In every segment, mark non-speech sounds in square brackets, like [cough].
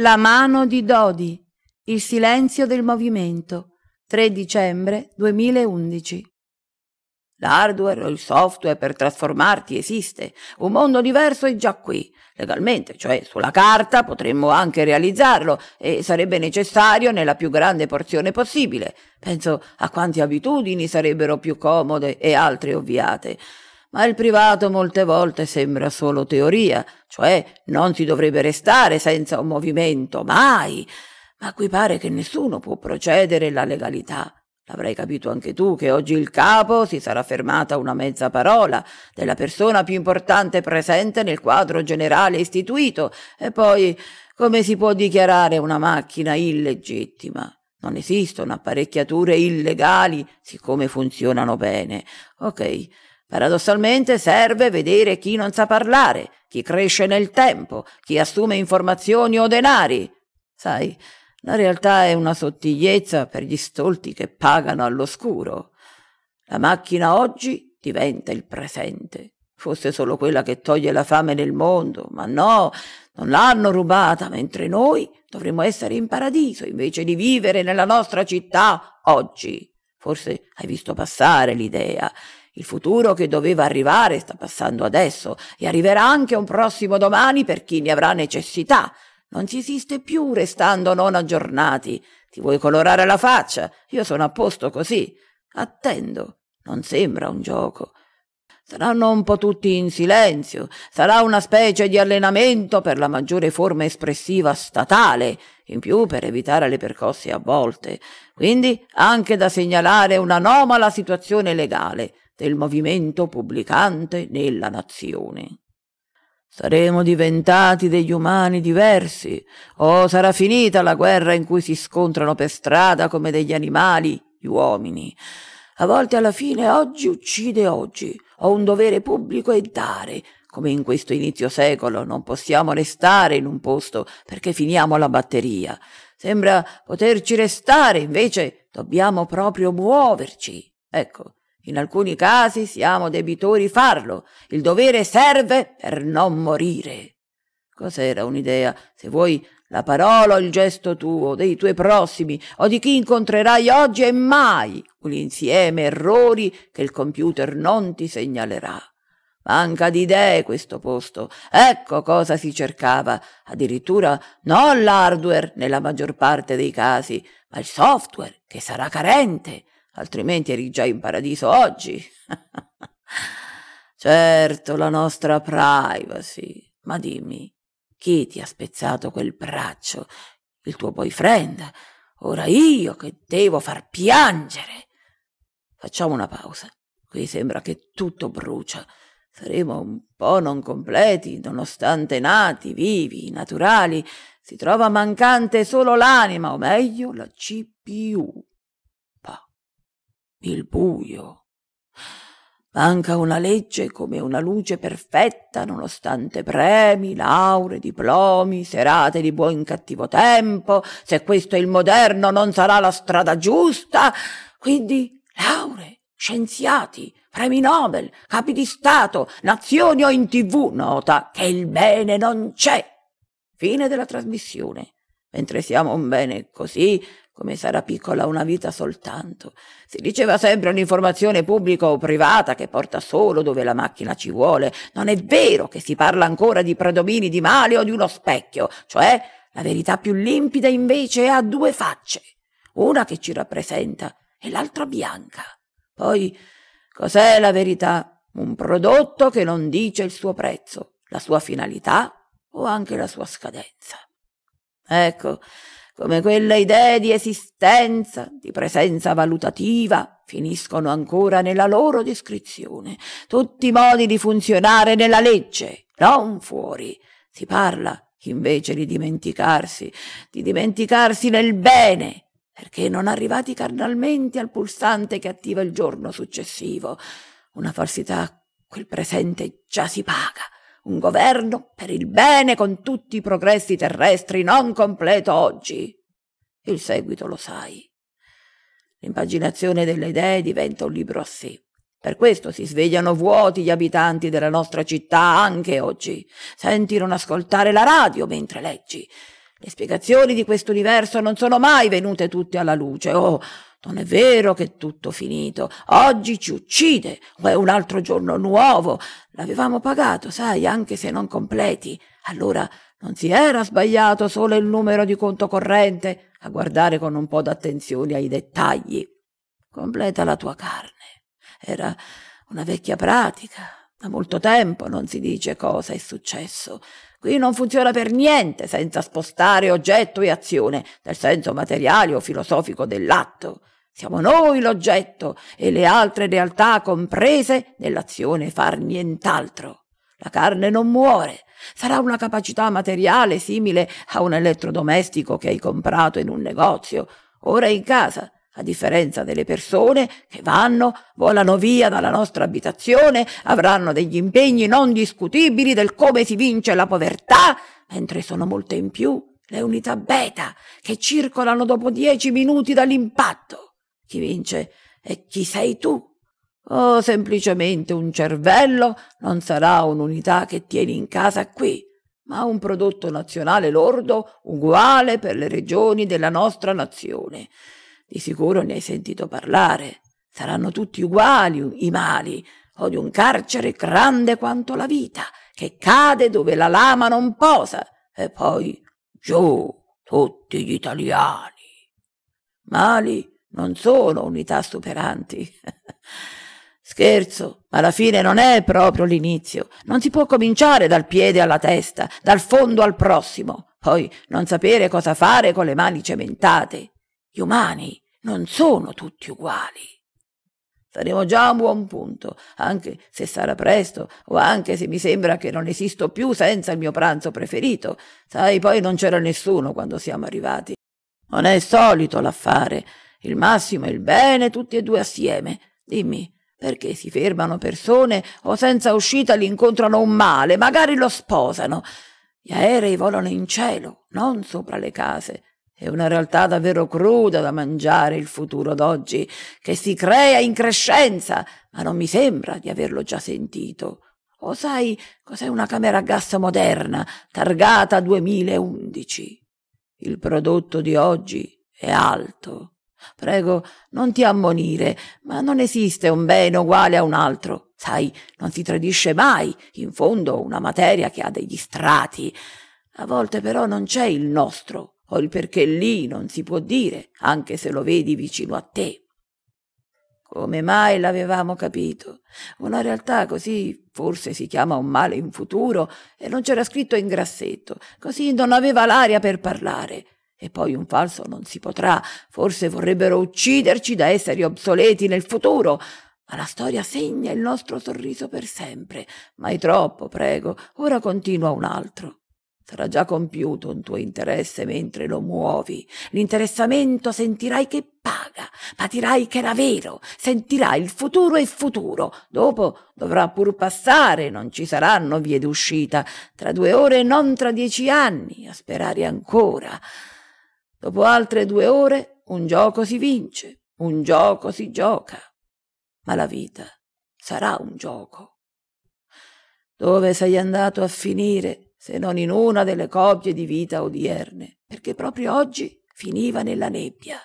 La mano di Dodi. Il silenzio del movimento. 3 dicembre 2011. L'hardware o il software per trasformarti esiste, un mondo diverso è già qui, legalmente, cioè sulla carta potremmo anche realizzarlo e sarebbe necessario nella più grande porzione possibile. Penso a quante abitudini sarebbero più comode e altre ovviate ma il privato molte volte sembra solo teoria, cioè non si dovrebbe restare senza un movimento, mai. Ma qui pare che nessuno può procedere la legalità. L'avrai capito anche tu che oggi il capo si sarà fermata una mezza parola della persona più importante presente nel quadro generale istituito e poi come si può dichiarare una macchina illegittima? Non esistono apparecchiature illegali siccome funzionano bene. Ok, Paradossalmente serve vedere chi non sa parlare, chi cresce nel tempo, chi assume informazioni o denari. Sai, la realtà è una sottigliezza per gli stolti che pagano all'oscuro. La macchina oggi diventa il presente. Fosse solo quella che toglie la fame nel mondo, ma no, non l'hanno rubata, mentre noi dovremmo essere in paradiso invece di vivere nella nostra città oggi. Forse hai visto passare l'idea il futuro che doveva arrivare sta passando adesso e arriverà anche un prossimo domani per chi ne avrà necessità. Non ci esiste più restando non aggiornati. Ti vuoi colorare la faccia? Io sono a posto così. Attendo. Non sembra un gioco. Saranno un po' tutti in silenzio, sarà una specie di allenamento per la maggiore forma espressiva statale, in più per evitare le percosse a volte. Quindi anche da segnalare un'anomala situazione legale del movimento pubblicante nella nazione. Saremo diventati degli umani diversi, o sarà finita la guerra in cui si scontrano per strada come degli animali gli uomini. A volte alla fine oggi uccide oggi, ho un dovere pubblico e dare, come in questo inizio secolo non possiamo restare in un posto perché finiamo la batteria. Sembra poterci restare, invece dobbiamo proprio muoverci. Ecco, in alcuni casi siamo debitori farlo. Il dovere serve per non morire. Cos'era un'idea, se vuoi, la parola o il gesto tuo, dei tuoi prossimi, o di chi incontrerai oggi e mai, un insieme errori che il computer non ti segnalerà. Manca di idee questo posto. Ecco cosa si cercava. Addirittura non l'hardware nella maggior parte dei casi, ma il software che sarà carente altrimenti eri già in paradiso oggi. [laughs] certo, la nostra privacy. Ma dimmi, chi ti ha spezzato quel braccio? Il tuo boyfriend? Ora io che devo far piangere. Facciamo una pausa. Qui sembra che tutto brucia. Saremo un po' non completi, nonostante nati, vivi, naturali. Si trova mancante solo l'anima, o meglio, la CPU il buio. Manca una legge come una luce perfetta, nonostante premi, lauree, diplomi, serate di buon cattivo tempo. Se questo è il moderno, non sarà la strada giusta. Quindi, lauree, scienziati, premi Nobel, capi di Stato, nazioni o in tv, nota che il bene non c'è. Fine della trasmissione. Mentre siamo un bene così, come sarà piccola una vita soltanto. Si diceva sempre un'informazione pubblica o privata che porta solo dove la macchina ci vuole. Non è vero che si parla ancora di predomini di male o di uno specchio, cioè la verità più limpida invece ha due facce, una che ci rappresenta e l'altra bianca. Poi, cos'è la verità? Un prodotto che non dice il suo prezzo, la sua finalità o anche la sua scadenza. Ecco, come quelle idee di esistenza, di presenza valutativa, finiscono ancora nella loro descrizione, tutti i modi di funzionare nella legge, non fuori. Si parla invece di dimenticarsi, di dimenticarsi nel bene, perché non arrivati carnalmente al pulsante che attiva il giorno successivo. Una falsità, quel presente già si paga un governo per il bene con tutti i progressi terrestri non completo oggi. Il seguito lo sai. L'immaginazione delle idee diventa un libro a sé. Per questo si svegliano vuoti gli abitanti della nostra città anche oggi. Senti non ascoltare la radio mentre leggi. Le spiegazioni di questo universo non sono mai venute tutte alla luce. Oh, non è vero che è tutto finito. Oggi ci uccide, o è un altro giorno nuovo. L'avevamo pagato, sai, anche se non completi. Allora non si era sbagliato solo il numero di conto corrente, a guardare con un po' d'attenzione ai dettagli. Completa la tua carne. Era una vecchia pratica. Da molto tempo non si dice cosa è successo. Qui non funziona per niente senza spostare oggetto e azione nel senso materiale o filosofico dell'atto. Siamo noi l'oggetto e le altre realtà comprese nell'azione far nient'altro. La carne non muore, sarà una capacità materiale simile a un elettrodomestico che hai comprato in un negozio, ora in casa, a differenza delle persone che vanno, volano via dalla nostra abitazione, avranno degli impegni non discutibili del come si vince la povertà, mentre sono molte in più le unità beta che circolano dopo dieci minuti dall'impatto. Chi vince e chi sei tu? O semplicemente un cervello non sarà un'unità che tieni in casa qui, ma un prodotto nazionale lordo uguale per le regioni della nostra nazione. Di sicuro ne hai sentito parlare. Saranno tutti uguali i mali, o di un carcere grande quanto la vita, che cade dove la lama non posa, e poi giù tutti gli italiani. Mali non sono unità superanti. [laughs] Scherzo, ma la fine non è proprio l'inizio. Non si può cominciare dal piede alla testa, dal fondo al prossimo, poi non sapere cosa fare con le mani cementate. Gli umani non sono tutti uguali. Saremo già a un buon punto, anche se sarà presto, o anche se mi sembra che non esisto più senza il mio pranzo preferito. Sai, poi non c'era nessuno quando siamo arrivati. Non è solito l'affare. Il massimo è il bene, tutti e due assieme. Dimmi, perché si fermano persone o senza uscita li incontrano un male, magari lo sposano? Gli aerei volano in cielo, non sopra le case. È una realtà davvero cruda da mangiare il futuro d'oggi, che si crea in crescenza, ma non mi sembra di averlo già sentito. O sai cos'è una camera a gas moderna, targata 2011? Il prodotto di oggi è alto. Prego, non ti ammonire, ma non esiste un bene uguale a un altro. Sai, non si tradisce mai, in fondo, una materia che ha degli strati. A volte però non c'è il nostro o il perché lì non si può dire, anche se lo vedi vicino a te. Come mai l'avevamo capito? Una realtà così forse si chiama un male in futuro e non c'era scritto in grassetto, così non aveva l'aria per parlare. E poi un falso non si potrà, forse vorrebbero ucciderci da essere obsoleti nel futuro. Ma la storia segna il nostro sorriso per sempre. Mai troppo, prego, ora continua un altro sarà già compiuto un tuo interesse mentre lo muovi. L'interessamento sentirai che paga, patirai che era vero, sentirai il futuro e futuro. Dopo dovrà pur passare, non ci saranno vie d'uscita, tra due ore e non tra dieci anni, a sperare ancora. Dopo altre due ore un gioco si vince, un gioco si gioca, ma la vita sarà un gioco. Dove sei andato a finire? se non in una delle coppie di vita odierne, perché proprio oggi finiva nella nebbia.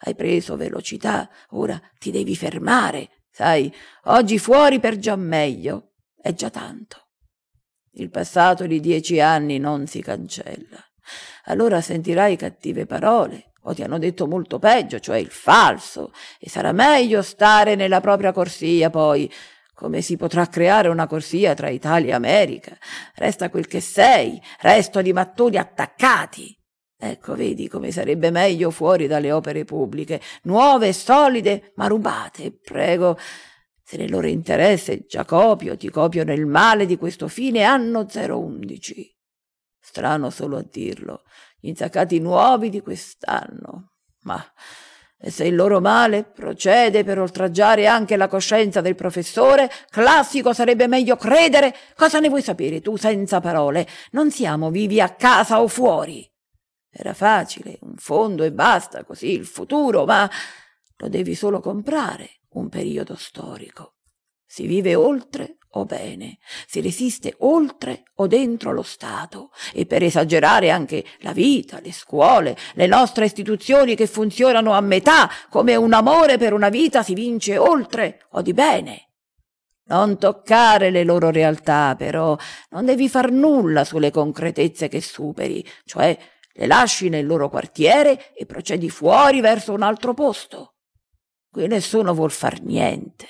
Hai preso velocità, ora ti devi fermare. Sai, oggi fuori per già meglio, è già tanto. Il passato di dieci anni non si cancella. Allora sentirai cattive parole, o ti hanno detto molto peggio, cioè il falso, e sarà meglio stare nella propria corsia poi, come si potrà creare una corsia tra Italia e America? Resta quel che sei, resto di mattoni attaccati. Ecco, vedi come sarebbe meglio fuori dalle opere pubbliche, nuove, solide, ma rubate. Prego, se nel loro interesse già copio, ti copio nel male di questo fine anno 011. Strano solo a dirlo, gli insaccati nuovi di quest'anno. Ma e se il loro male procede per oltraggiare anche la coscienza del professore, classico sarebbe meglio credere. Cosa ne vuoi sapere tu senza parole? Non siamo vivi a casa o fuori. Era facile, un fondo e basta, così il futuro, ma lo devi solo comprare, un periodo storico. Si vive oltre o bene, si resiste oltre o dentro lo Stato e per esagerare anche la vita, le scuole, le nostre istituzioni che funzionano a metà, come un amore per una vita si vince oltre o di bene. Non toccare le loro realtà, però, non devi far nulla sulle concretezze che superi, cioè le lasci nel loro quartiere e procedi fuori verso un altro posto. Qui nessuno vuol far niente.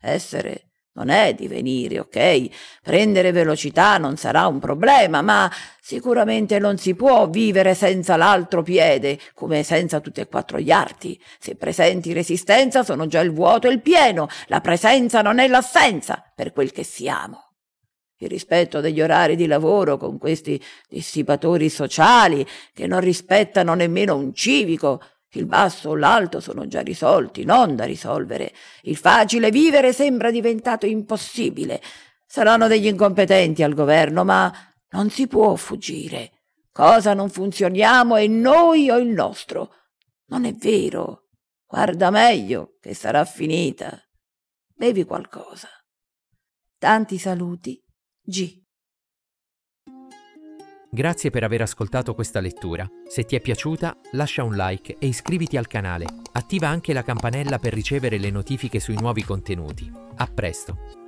Essere non è divenire, ok? Prendere velocità non sarà un problema, ma sicuramente non si può vivere senza l'altro piede, come senza tutti e quattro gli arti. Se presenti resistenza sono già il vuoto e il pieno, la presenza non è l'assenza, per quel che siamo. Il rispetto degli orari di lavoro con questi dissipatori sociali che non rispettano nemmeno un civico il basso o l'alto sono già risolti, non da risolvere. Il facile vivere sembra diventato impossibile. Saranno degli incompetenti al governo, ma non si può fuggire. Cosa non funzioniamo è noi o il nostro. Non è vero. Guarda meglio, che sarà finita. Bevi qualcosa. Tanti saluti. G. Grazie per aver ascoltato questa lettura. Se ti è piaciuta, lascia un like e iscriviti al canale. Attiva anche la campanella per ricevere le notifiche sui nuovi contenuti. A presto!